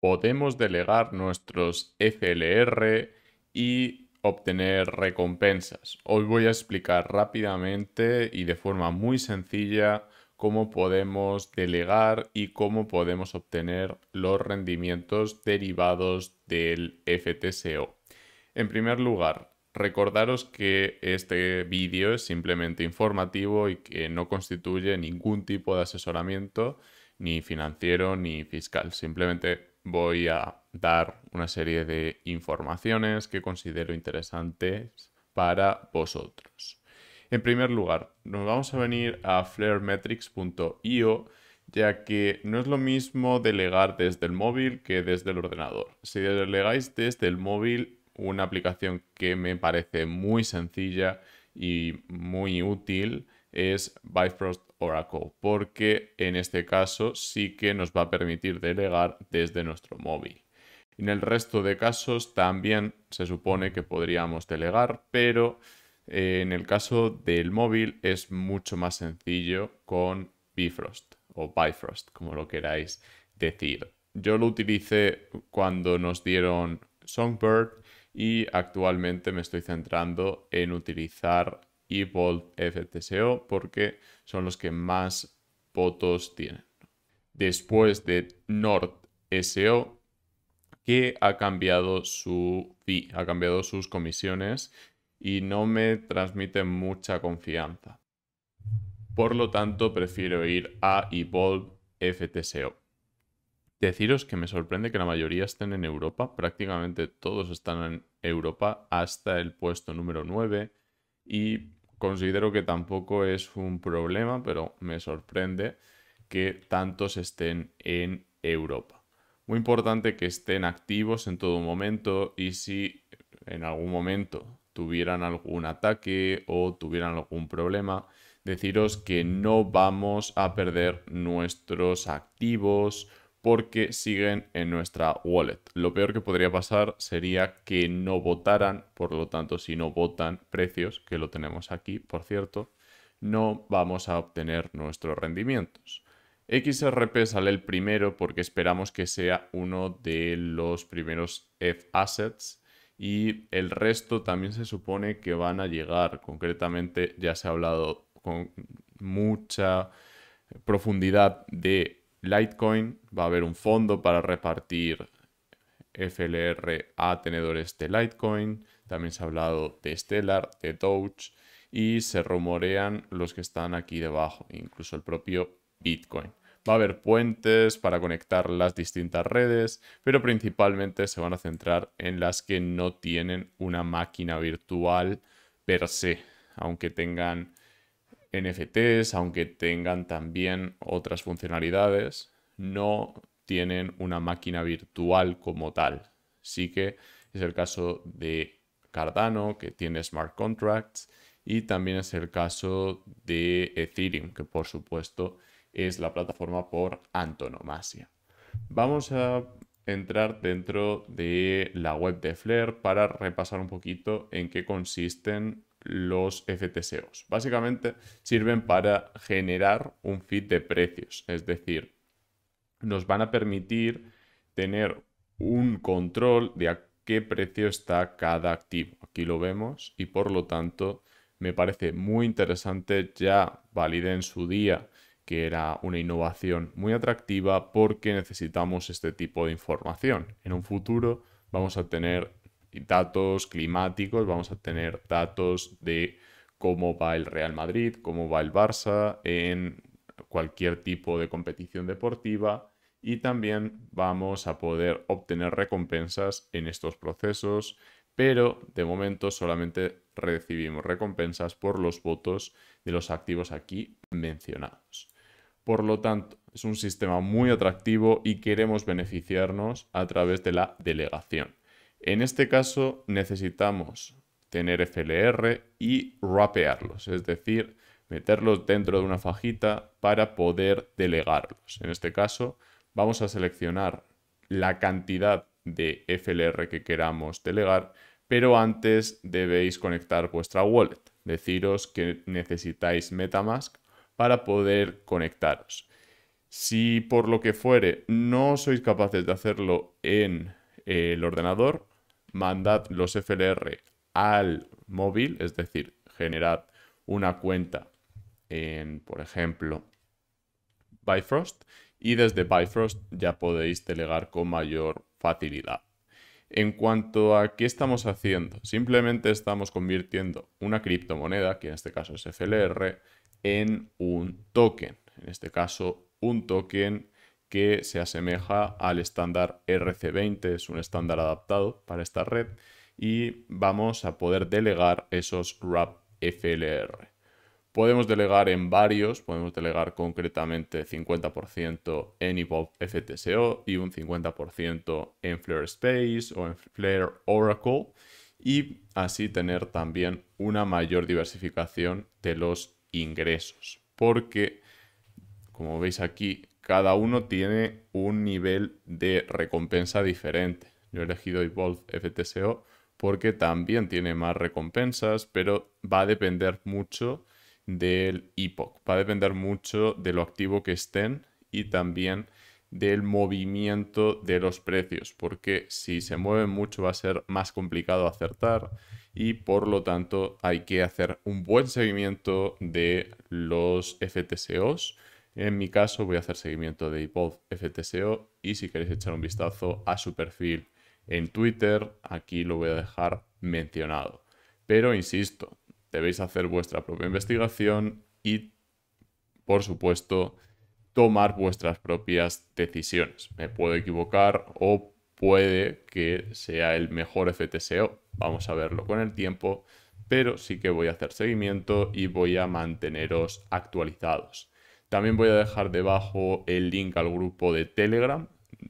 podemos delegar nuestros FLR y obtener recompensas. Hoy voy a explicar rápidamente y de forma muy sencilla cómo podemos delegar y cómo podemos obtener los rendimientos derivados del FTSO. En primer lugar, recordaros que este vídeo es simplemente informativo y que no constituye ningún tipo de asesoramiento, ni financiero ni fiscal. Simplemente voy a dar una serie de informaciones que considero interesantes para vosotros. En primer lugar, nos vamos a venir a flaremetrics.io ya que no es lo mismo delegar desde el móvil que desde el ordenador. Si delegáis desde el móvil, una aplicación que me parece muy sencilla y muy útil es Bifrost Oracle, porque en este caso sí que nos va a permitir delegar desde nuestro móvil. En el resto de casos también se supone que podríamos delegar, pero eh, en el caso del móvil es mucho más sencillo con Bifrost o Bifrost, como lo queráis decir. Yo lo utilicé cuando nos dieron Songbird y actualmente me estoy centrando en utilizar y Volt FTSO porque son los que más votos tienen. Después de Nord SO, que ha cambiado su fee, ha cambiado sus comisiones y no me transmite mucha confianza. Por lo tanto, prefiero ir a Evolve FTSO. Deciros que me sorprende que la mayoría estén en Europa, prácticamente todos están en Europa hasta el puesto número 9 y considero que tampoco es un problema, pero me sorprende que tantos estén en Europa. Muy importante que estén activos en todo momento y si en algún momento tuvieran algún ataque o tuvieran algún problema, deciros que no vamos a perder nuestros activos porque siguen en nuestra wallet. Lo peor que podría pasar sería que no votaran, por lo tanto, si no votan precios, que lo tenemos aquí, por cierto, no vamos a obtener nuestros rendimientos. XRP sale el primero porque esperamos que sea uno de los primeros F e assets y el resto también se supone que van a llegar. Concretamente ya se ha hablado con mucha profundidad de Litecoin, va a haber un fondo para repartir FLR a tenedores de Litecoin, también se ha hablado de Stellar, de Doge y se rumorean los que están aquí debajo, incluso el propio Bitcoin. Va a haber puentes para conectar las distintas redes, pero principalmente se van a centrar en las que no tienen una máquina virtual per se, aunque tengan NFTs, aunque tengan también otras funcionalidades, no tienen una máquina virtual como tal. Sí que es el caso de Cardano, que tiene smart contracts, y también es el caso de Ethereum, que por supuesto es la plataforma por antonomasia. Vamos a entrar dentro de la web de Flare para repasar un poquito en qué consisten los FTSOs. Básicamente sirven para generar un feed de precios, es decir, nos van a permitir tener un control de a qué precio está cada activo. Aquí lo vemos y por lo tanto me parece muy interesante. Ya validé en su día que era una innovación muy atractiva porque necesitamos este tipo de información. En un futuro vamos a tener datos climáticos, vamos a tener datos de cómo va el Real Madrid, cómo va el Barça en cualquier tipo de competición deportiva y también vamos a poder obtener recompensas en estos procesos, pero de momento solamente recibimos recompensas por los votos de los activos aquí mencionados. Por lo tanto, es un sistema muy atractivo y queremos beneficiarnos a través de la delegación. En este caso necesitamos tener FLR y rapearlos, es decir, meterlos dentro de una fajita para poder delegarlos. En este caso, vamos a seleccionar la cantidad de FLR que queramos delegar, pero antes debéis conectar vuestra wallet. Deciros que necesitáis Metamask para poder conectaros. Si por lo que fuere no sois capaces de hacerlo en el ordenador, mandad los FLR al móvil, es decir, generad una cuenta en, por ejemplo, Bifrost y desde Bifrost ya podéis delegar con mayor facilidad. En cuanto a qué estamos haciendo, simplemente estamos convirtiendo una criptomoneda, que en este caso es FLR, en un token. En este caso, un token que se asemeja al estándar RC20, es un estándar adaptado para esta red, y vamos a poder delegar esos wrap FLR. Podemos delegar en varios, podemos delegar concretamente 50% en EVOP FTSO y un 50% en Flare Space o en Flare Oracle y así tener también una mayor diversificación de los ingresos. Porque, como veis aquí, cada uno tiene un nivel de recompensa diferente. Yo he elegido Evolve FTSO porque también tiene más recompensas, pero va a depender mucho del Epoch, va a depender mucho de lo activo que estén y también del movimiento de los precios, porque si se mueven mucho va a ser más complicado acertar y por lo tanto hay que hacer un buen seguimiento de los FTSOs en mi caso voy a hacer seguimiento de iPod FTSO y si queréis echar un vistazo a su perfil en Twitter, aquí lo voy a dejar mencionado. Pero insisto, debéis hacer vuestra propia investigación y, por supuesto, tomar vuestras propias decisiones. Me puedo equivocar o puede que sea el mejor FTSO. Vamos a verlo con el tiempo, pero sí que voy a hacer seguimiento y voy a manteneros actualizados. También voy a dejar debajo el link al grupo de Telegram,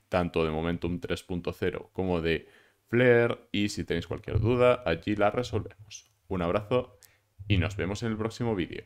tanto de Momentum 3.0 como de Flair, y si tenéis cualquier duda, allí la resolvemos. Un abrazo y nos vemos en el próximo vídeo.